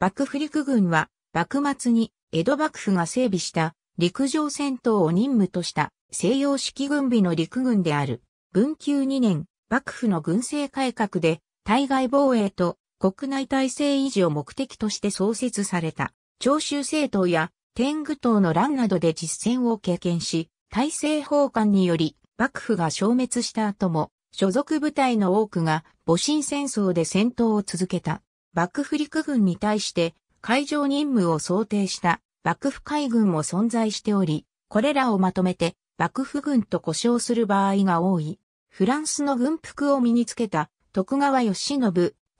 幕府陸軍は、幕末に江戸幕府が整備した陸上戦闘を任務とした西洋式軍備の陸軍である。文久2年、幕府の軍政改革で、対外防衛と国内体制維持を目的として創設された。長州政党や天狗党の乱などで実戦を経験し、体制奉還により幕府が消滅した後も、所属部隊の多くが戊辰戦争で戦闘を続けた。幕府陸軍に対して海上任務を想定した幕府海軍も存在しており、これらをまとめて幕府軍と呼称する場合が多い。フランスの軍服を身につけた徳川義信、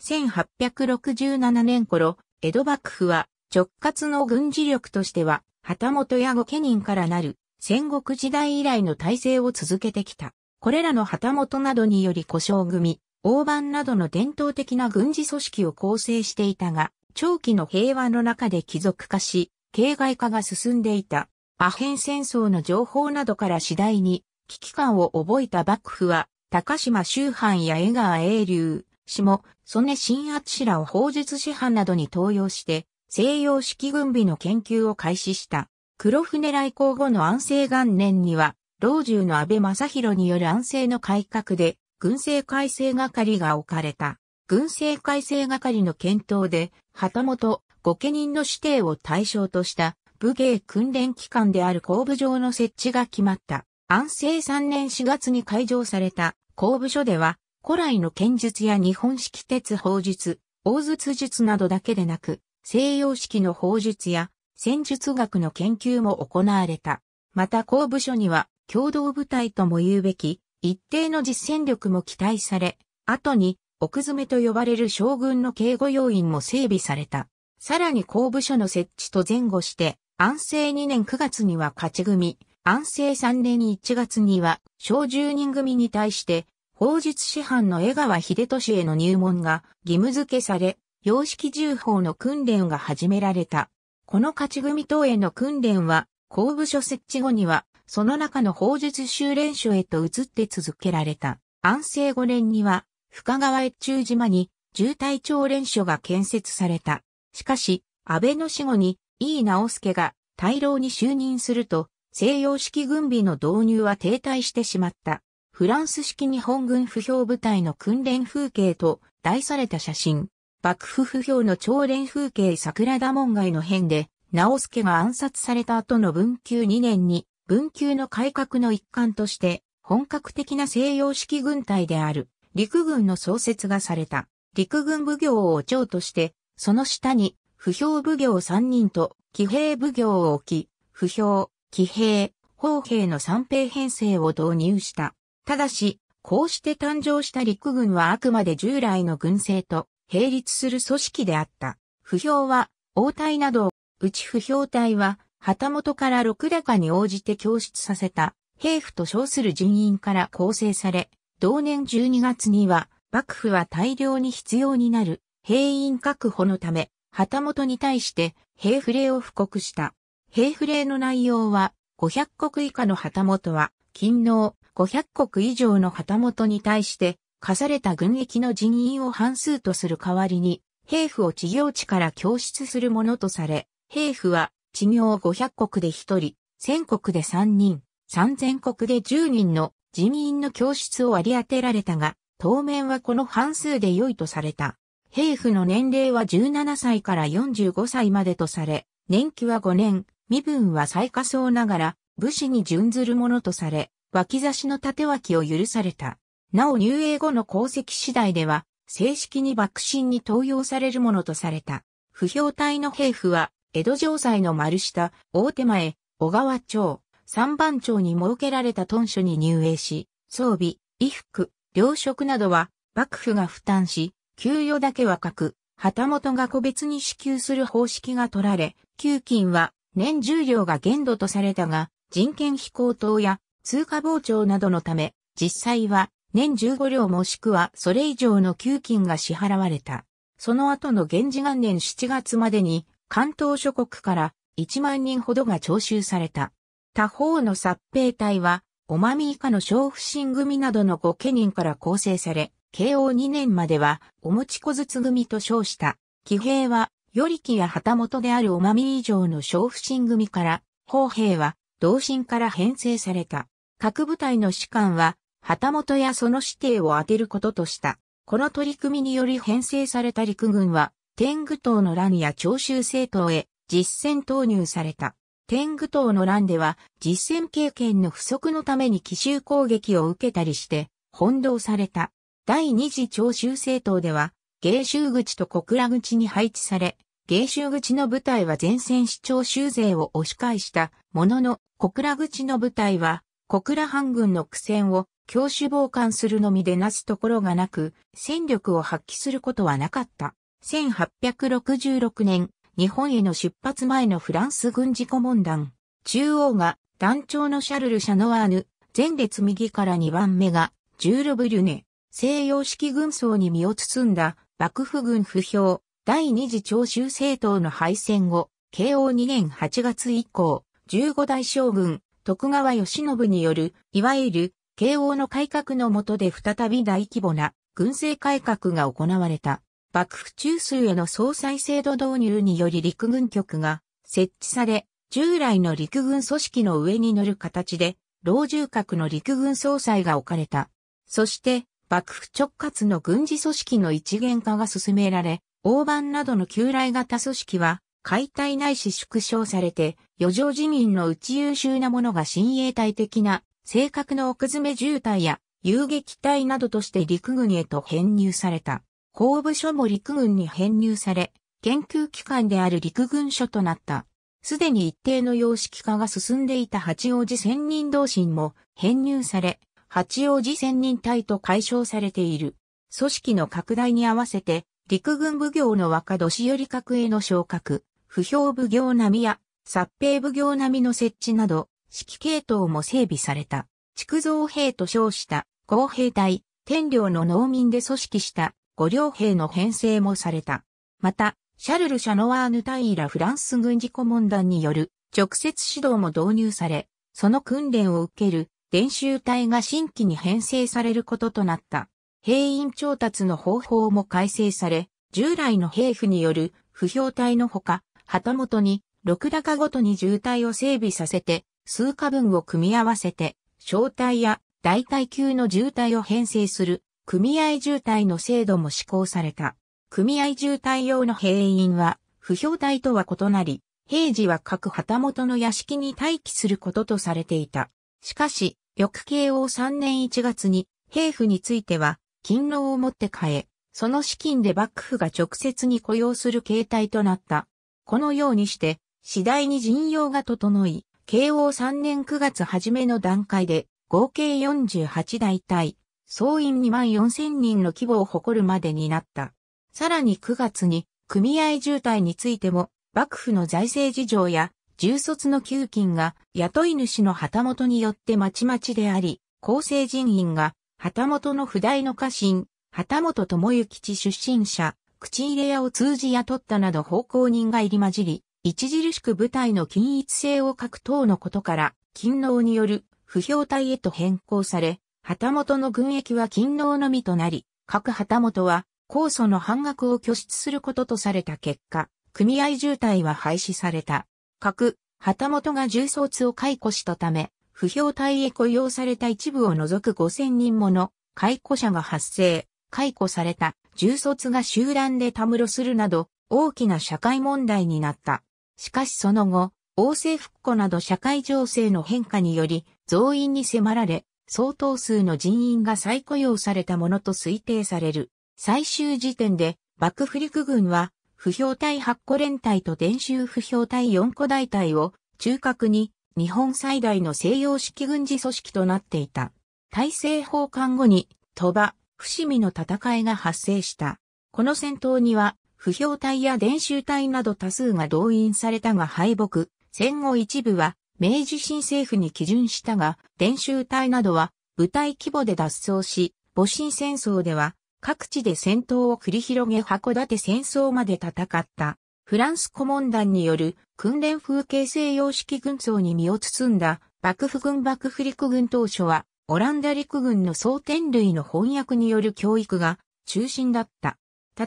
1867年頃、江戸幕府は直轄の軍事力としては、旗本や御家人からなる戦国時代以来の体制を続けてきた。これらの旗本などにより故障組、大番などの伝統的な軍事組織を構成していたが、長期の平和の中で貴族化し、形骸化が進んでいた。アヘン戦争の情報などから次第に危機感を覚えた幕府は、高島周藩や江川英流、下、曽根新圧氏らを法術師範などに登用して、西洋式軍備の研究を開始した。黒船来航後の安政元年には、老中の安倍正弘による安政の改革で、軍政改正係が置かれた。軍政改正係の検討で、旗本、御家人の指定を対象とした武芸訓練機関である工部場の設置が決まった。安政3年4月に開場された工部所では、古来の剣術や日本式鉄砲術、大術術などだけでなく、西洋式の砲術や戦術学の研究も行われた。また工部所には共同部隊とも言うべき一定の実践力も期待され、後に奥詰めと呼ばれる将軍の警護要員も整備された。さらに公部署の設置と前後して、安政2年9月には勝ち組、安政3年1月には小10人組に対して、法術師範の江川秀俊への入門が義務付けされ、様式重法の訓練が始められた。この勝ち組等への訓練は、公部署設置後には、その中の法術修練所へと移って続けられた。安政5年には、深川越中島に、渋滞長連所が建設された。しかし、安倍の死後に、井伊直助が、大老に就任すると、西洋式軍備の導入は停滞してしまった。フランス式日本軍不評部隊の訓練風景と題された写真。幕府不評の朝練風景桜田門外の変で、直助が暗殺された後の文久2年に文久の改革の一環として、本格的な西洋式軍隊である陸軍の創設がされた。陸軍奉行を長として、その下に、不評奉行三人と、騎兵奉行を置き、不評、騎兵、砲兵の三兵編成を導入した。ただし、こうして誕生した陸軍はあくまで従来の軍政と並立する組織であった。不評は、応対など、うち不評隊は、旗本から六高に応じて供出させた兵府と称する人員から構成され、同年12月には幕府は大量に必要になる兵員確保のため、旗本に対して兵府令を布告した。兵府令の内容は、500国以下の旗本は、勤労500国以上の旗本に対して、課された軍役の人員を半数とする代わりに、兵府を地業地から供出するものとされ、兵府は地行500国で1人、1000国で3人、3000国で10人の人員の教室を割り当てられたが、当面はこの半数で良いとされた。兵婦の年齢は17歳から45歳までとされ、年季は5年、身分は最下層ながら、武士に準ずるものとされ、脇差しの縦脇を許された。なお入営後の功績次第では、正式に幕臣に登用されるものとされた。不評体の兵婦は、江戸城西の丸下、大手前、小川町、三番町に設けられた屯所に入営し、装備、衣服、糧食などは幕府が負担し、給与だけは各、旗本が個別に支給する方式が取られ、給金は年重量が限度とされたが、人権飛行等や通貨膨張などのため、実際は年15両もしくはそれ以上の給金が支払われた。その後の源氏元年7月までに関東諸国から1万人ほどが徴収された。他方の殺兵隊は、おまみ以下の小不審組などの御家人から構成され、慶応2年までは、お持ち小筒組と称した。騎兵は、よりきや旗本であるおまみ以上の小不審組から、砲兵は、同心から編成された。各部隊の士官は、旗本やその指定を当てることとした。この取り組みにより編成された陸軍は、天狗党の乱や長州政党へ実戦投入された。天狗党の乱では実戦経験の不足のために奇襲攻撃を受けたりして翻弄された。第二次長州政党では芸州口と小倉口に配置され、芸州口の部隊は前線市長州勢を押し返したものの、小倉口の部隊は小倉藩軍の苦戦を強守傍観するのみでなすところがなく、戦力を発揮することはなかった。1866年、日本への出発前のフランス軍事顧問団、中央が団長のシャルル・シャノワーヌ、前列右から2番目が、ジュール・ブリュネ、西洋式軍装に身を包んだ、幕府軍不評、第二次長州政党の敗戦後、慶応2年8月以降、15代将軍、徳川義信による、いわゆる、慶応の改革の下で再び大規模な、軍政改革が行われた。幕府中枢への総裁制度導入により陸軍局が設置され、従来の陸軍組織の上に乗る形で、老中閣の陸軍総裁が置かれた。そして、幕府直轄の軍事組織の一元化が進められ、大判などの旧来型組織は、解体ないし縮小されて、余剰自民のうち優秀なものが親衛隊的な、正確の奥詰め渋滞や、遊撃隊などとして陸軍へと編入された。後部署も陸軍に編入され、研究機関である陸軍署となった。すでに一定の様式化が進んでいた八王子仙人同心も編入され、八王子仙人隊と解消されている。組織の拡大に合わせて、陸軍奉行の若年寄格への昇格、不評奉行並みや、殺兵奉行並みの設置など、指揮系統も整備された。築造兵と称した、公兵隊、天領の農民で組織した五両兵の編成もされた。また、シャルル・シャノワーヌタイラ・フランス軍事顧問団による直接指導も導入され、その訓練を受ける練習隊が新規に編成されることとなった。兵員調達の方法も改正され、従来の兵府による不評隊のほか、旗本に6高ごとに渋滞を整備させて、数下分を組み合わせて、小隊や大隊級の渋滞を編成する組合渋滞の制度も施行された。組合渋滞用の兵員は、不評隊とは異なり、平時は各旗本の屋敷に待機することとされていた。しかし、翌慶応3年1月に、兵府については、勤労をもって変え、その資金で幕府が直接に雇用する形態となった。このようにして、次第に陣容が整い、慶応3年9月初めの段階で、合計48大隊、総員2万4千人の規模を誇るまでになった。さらに9月に組合渋滞についても幕府の財政事情や重卒の給金が雇い主の旗本によってまちまちであり、厚生人員が旗本の不代の家臣、旗本智之地出身者、口入れ屋を通じ雇ったなど奉公人が入り混じり、著しく部隊の均一性を欠く等のことから、勤労による不評体へと変更され、旗本の軍役は勤労のみとなり、各旗本は、控訴の半額を拠出することとされた結果、組合渋滞は廃止された。各、旗本が重装を解雇したため、不評体へ雇用された一部を除く5000人もの解雇者が発生、解雇された重卒が集団でたむろするなど、大きな社会問題になった。しかしその後、王政復古など社会情勢の変化により、増員に迫られ、相当数の人員が再雇用されたものと推定される。最終時点で、幕府陸軍は、不評隊8個連隊と伝習不評隊4個大隊を中核に日本最大の西洋式軍事組織となっていた。大政奉還後に鳥羽、伏見の戦いが発生した。この戦闘には不評隊や伝習隊など多数が動員されたが敗北、戦後一部は明治新政府に基準したが、伝習隊などは部隊規模で脱走し、戊辰戦争では各地で戦闘を繰り広げ函館戦争まで戦った。フランス顧問団による訓練風景西洋式軍装に身を包んだ幕府軍幕府陸軍当初はオランダ陸軍の総天類の翻訳による教育が中心だった。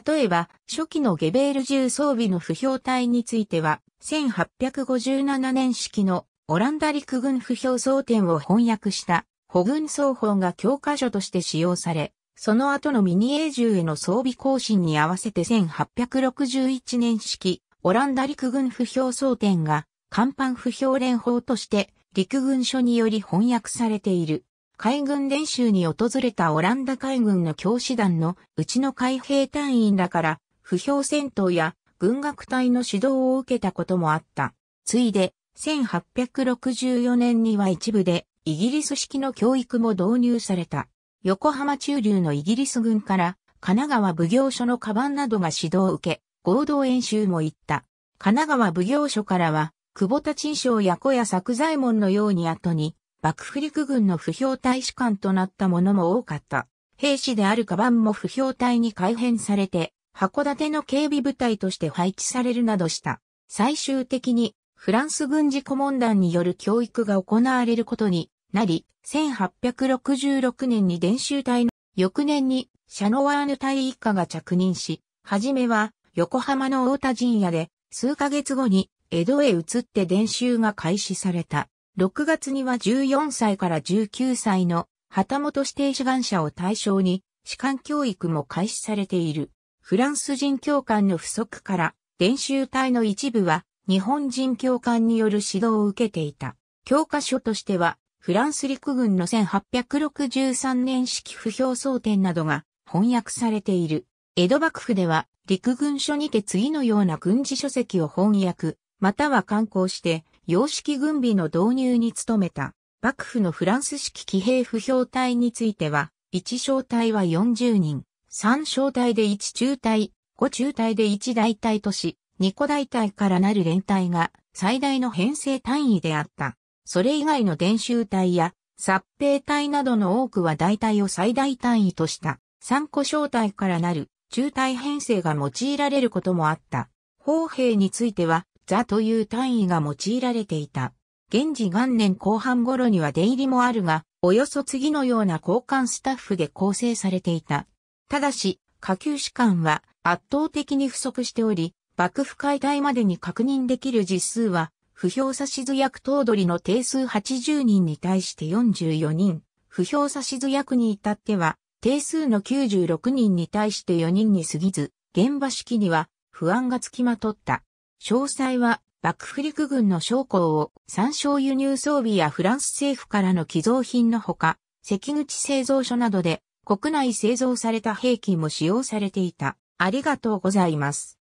例えば、初期のゲベール銃装備の不評隊については、1857年式のオランダ陸軍不評争点を翻訳した保軍奏法が教科書として使用され、その後のミニエージュへの装備更新に合わせて1861年式オランダ陸軍不評争点が甲板不評連邦として陸軍書により翻訳されている。海軍練習に訪れたオランダ海軍の教師団のうちの海兵隊員らから不評戦闘や軍学隊の指導を受けたこともあった。ついで、1864年には一部でイギリス式の教育も導入された。横浜中流のイギリス軍から神奈川奉行所のカバンなどが指導を受け、合同演習も行った。神奈川奉行所からは、久保田陳賞。や小屋作左衛門のように後に、幕府陸軍の不評大使館となったものも多かった。兵士であるカバンも不評隊に改編されて、函館の警備部隊として配置されるなどした。最終的にフランス軍事顧問団による教育が行われることになり、1866年に伝習隊の翌年にシャノワーヌ隊一家が着任し、はじめは横浜の大田陣屋で数ヶ月後に江戸へ移って伝習が開始された。6月には14歳から19歳の旗本指定志願者を対象に士官教育も開始されている。フランス人教官の不足から、伝習隊の一部は日本人教官による指導を受けていた。教科書としては、フランス陸軍の1863年式不評争点などが翻訳されている。江戸幕府では、陸軍書にて次のような軍事書籍を翻訳、または刊行して、洋式軍備の導入に努めた。幕府のフランス式騎兵不評隊については、1小隊は40人、3小隊で1中隊、5中隊で1大隊とし、二個大体からなる連帯が最大の編成単位であった。それ以外の伝習体や殺兵隊などの多くは大体を最大単位とした3個小隊からなる中体編成が用いられることもあった。砲兵については座という単位が用いられていた。現時元年後半頃には出入りもあるが、およそ次のような交換スタッフで構成されていた。ただし、下級士官は圧倒的に不足しており、幕府解体までに確認できる実数は、不評差し図役頭取の定数80人に対して44人、不評差し図役に至っては、定数の96人に対して4人に過ぎず、現場式には不安がつきまとった。詳細は、幕府陸軍の将校を参照輸入装備やフランス政府からの寄贈品のほか、関口製造所などで国内製造された兵器も使用されていた。ありがとうございます。